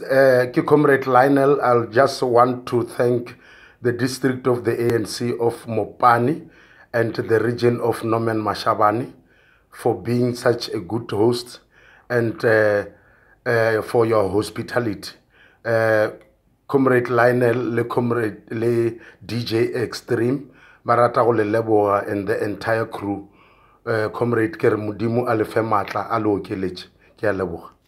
Uh, Comrade Lionel, I'll just want to thank the district of the ANC of Mopani and the region of Nomen Mashabani for being such a good host and uh, uh, for your hospitality. Uh, Comrade Lionel, le Comrade le DJ Extreme, Marata le Leboa and the entire crew. Uh, Comrade Kermudimu Alefe Matla, Alo Kia Leboa.